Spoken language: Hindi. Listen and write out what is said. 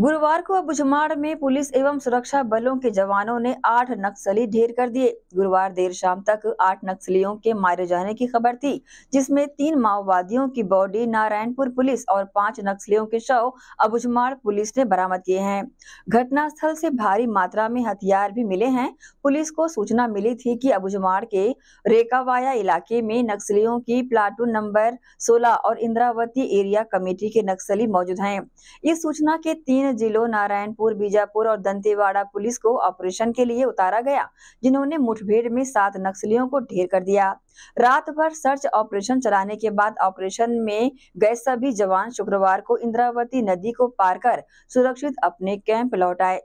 गुरुवार को अबुझमाड़ में पुलिस एवं सुरक्षा बलों के जवानों ने आठ नक्सली ढेर कर दिए गुरुवार देर शाम तक आठ नक्सलियों के मारे जाने की खबर थी जिसमें तीन माओवादियों की बॉडी नारायणपुर पुलिस और पांच नक्सलियों के शव अबुझमाड़ पुलिस ने बरामद किए हैं घटनास्थल से भारी मात्रा में हथियार भी मिले हैं पुलिस को सूचना मिली थी की अबुझमाड़ के रेकावाया इलाके में नक्सलियों की प्लाटून नंबर सोलह और इंद्रावती एरिया कमेटी के नक्सली मौजूद है इस सूचना के तीन जिलों नारायणपुर बीजापुर और दंतेवाड़ा पुलिस को ऑपरेशन के लिए उतारा गया जिन्होंने मुठभेड़ में सात नक्सलियों को ढेर कर दिया रात भर सर्च ऑपरेशन चलाने के बाद ऑपरेशन में गए सभी जवान शुक्रवार को इंद्रावती नदी को पार कर सुरक्षित अपने कैंप लौट आए